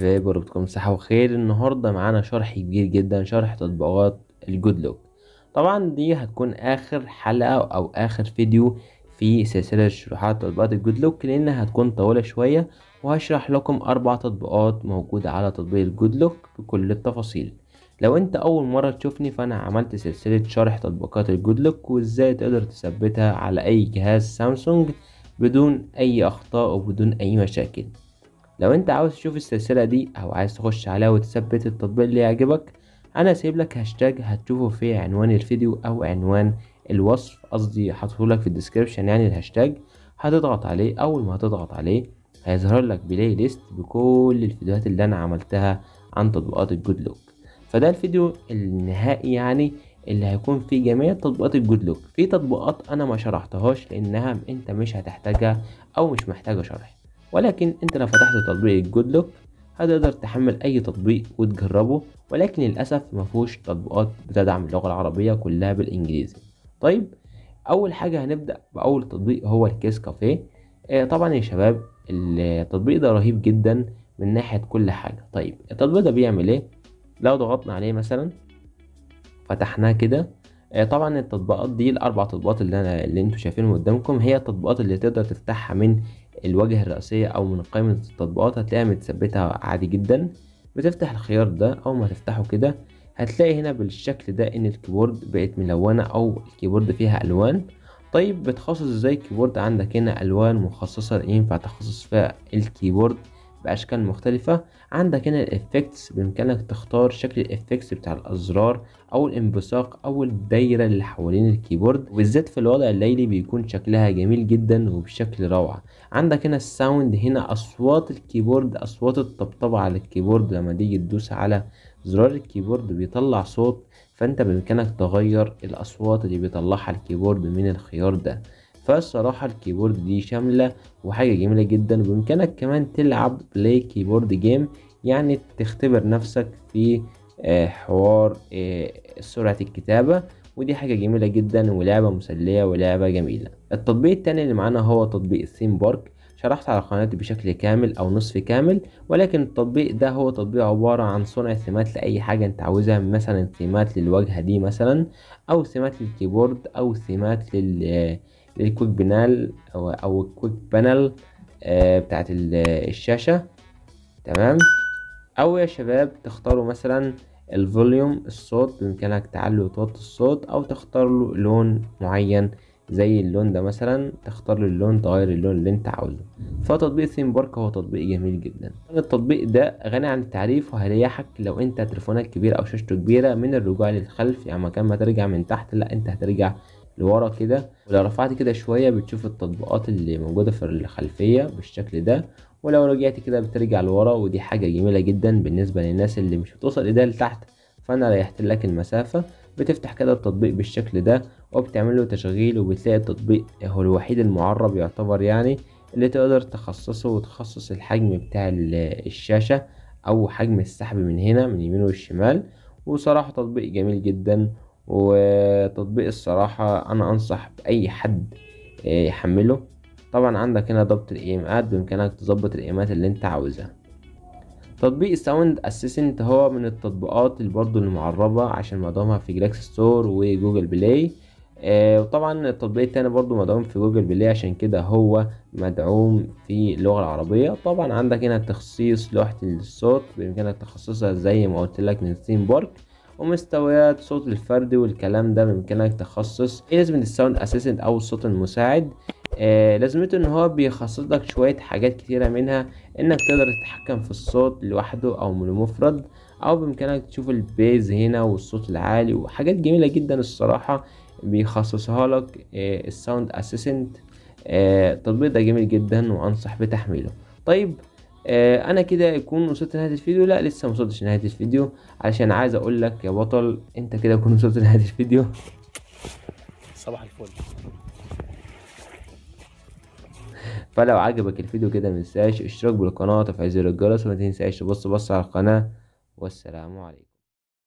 في دوت كوم صحة وخير النهاردة معانا شرح كبير جدا شرح تطبيقات الجود لوك طبعا دي هتكون آخر حلقة أو آخر فيديو في سلسلة شروحات تطبيقات الجود لوك لانها هتكون طويلة شوية وهشرح لكم أربع تطبيقات موجودة على تطبيق الجود لوك بكل التفاصيل لو انت اول مرة تشوفني فانا عملت سلسلة شرح تطبيقات الجود لوك وازاي تقدر تثبتها على اي جهاز سامسونج بدون اي اخطاء وبدون اي مشاكل لو انت عاوز تشوف السلسلة دي او عايز تخش عليها وتثبت التطبيق اللي يعجبك انا سيب لك هاشتاج هتشوفه في عنوان الفيديو او عنوان الوصف قصدي حاطهولك في الديسكريبشن يعني الهاشتاج هتضغط عليه اول ما هتضغط عليه هيظهر لك بلاي ليست بكل الفيديوهات اللي انا عملتها عن تطبيقات الجود لوك فده الفيديو النهائي يعني اللي هيكون فيه جميع تطبيقات الجود لوك في تطبيقات انا ما شرحتهاش لانها انت مش هتحتاجها او مش محتاجه شرح ولكن انت لو فتحت تطبيق الجود لوك هتقدر تحمل اي تطبيق وتجربه ولكن للاسف ما فيهوش تطبيقات بتدعم اللغه العربيه كلها بالانجليزي طيب اول حاجه هنبدا باول تطبيق هو الكيس كافيه آه طبعا يا شباب التطبيق ده رهيب جدا من ناحيه كل حاجه طيب التطبيق ده بيعمل ايه لو ضغطنا عليه مثلا فتحناه كده آه طبعا التطبيقات دي الاربع تطبيقات اللي انا اللي انتم شايفينهم قدامكم هي التطبيقات اللي تقدر تفتحها من الواجهة الرئيسية أو من قائمة التطبيقات هتلاقيها متثبتة عادي جدا بتفتح الخيار ده أول ما تفتحه كده هتلاقي هنا بالشكل ده إن الكيبورد بقت ملونة أو الكيبورد فيها ألوان طيب بتخصص ازاي الكيبورد عندك هنا ألوان مخصصة ينفع تخصص فيها الكيبورد بأشكال مختلفة عندك هنا الإفكتس بإمكانك تختار شكل الإفكتس بتاع الأزرار أو الانبثاق أو الدايرة اللي حوالين الكيبورد وبالذات في الوضع الليلي بيكون شكلها جميل جدا وبشكل روعة عندك هنا الساوند هنا أصوات الكيبورد أصوات الطبطبة على الكيبورد لما تيجي تدوس على زرار الكيبورد بيطلع صوت فأنت بإمكانك تغير الأصوات اللي بيطلعها الكيبورد من الخيار ده فالصراحة الكيبورد دي شاملة وحاجة جميلة جدا وبإمكانك كمان تلعب بلاي كيبورد جيم يعني تختبر نفسك في آه، حوار آه، سرعة الكتابة ودي حاجة جميلة جدا ولعبة مسلية ولعبة جميلة التطبيق التاني اللي معانا هو تطبيق الثيم بارك شرحت على قناتي بشكل كامل او نصف كامل ولكن التطبيق ده هو تطبيق عبارة عن صنع ثيمات لأي حاجة انت عاوزها مثلا ثيمات للواجهة دي مثلا او ثيمات للكيبورد او ثيمات لل آه، الكويك بنال او او الكويك بانل آه بتاعت الشاشه تمام او يا شباب تختاروا مثلا الفوليوم الصوت بامكانك تعلي وتوطي الصوت او تختار له لون معين زي اللون ده مثلا تختار له اللون تغير اللون اللي انت عاوزه فتطبيق ثيم بارك هو تطبيق جميل جدا التطبيق ده غني عن التعريف وهيريحك لو انت تليفونك كبير او شاشته كبيره من الرجوع للخلف يعني مكان ما ترجع من تحت لا انت هترجع لورا كده ولو رفعت كده شوية بتشوف التطبيقات اللي موجودة في الخلفية بالشكل ده ولو رجعت كده بترجع لورا ودي حاجة جميلة جدا بالنسبة للناس اللي مش بتوصل ايديها لتحت فانا ريحت لك المسافة بتفتح كده التطبيق بالشكل ده وبتعمل له تشغيل وبتلاقي التطبيق هو الوحيد المعرب يعتبر يعني اللي تقدر تخصصه وتخصص الحجم بتاع الشاشة او حجم السحب من هنا من اليمين والشمال وصراحة تطبيق جميل جدا وتطبيق الصراحة انا انصح باي حد آه، يحمله طبعا عندك هنا ضبط الايمات بامكانك تظبط الايمات اللي انت عاوزها تطبيق ساوند اسيسنت هو من التطبيقات اللي برضو المعربة عشان مدعومها في جلاكس ستور وجوجل بلاي وطبعا التطبيق التاني برضو مدعوم في جوجل بلاي عشان كده هو مدعوم في اللغة العربية طبعا عندك هنا تخصيص لوحة الصوت بإمكانك تخصصها زي ما قلت لك من ثيم بارك ومستويات صوت الفرد والكلام ده بامكانك تخصص ايه لازمة الساوند اسيستنت او الصوت المساعد آه لازمته ان هو بيخصص لك شوية حاجات كتيرة منها انك تقدر تتحكم في الصوت لوحده او من المفرد او بامكانك تشوف البيز هنا والصوت العالي وحاجات جميلة جدا الصراحة بيخصصها لك آه الساوند اسيستنت آه التطبيق ده جميل جدا وانصح بتحميله طيب آه، انا كده يكون وصلت لنهايه الفيديو لا لسه ما وصلتش لنهايه الفيديو علشان عايز اقول لك يا بطل انت كده يكون وصلت لنهايه الفيديو صباح الفل فلو عجبك الفيديو كده متنساش اشتراك بالقناه وتفعيل زر الجرس وما تنساش تبص بص على القناه والسلام عليكم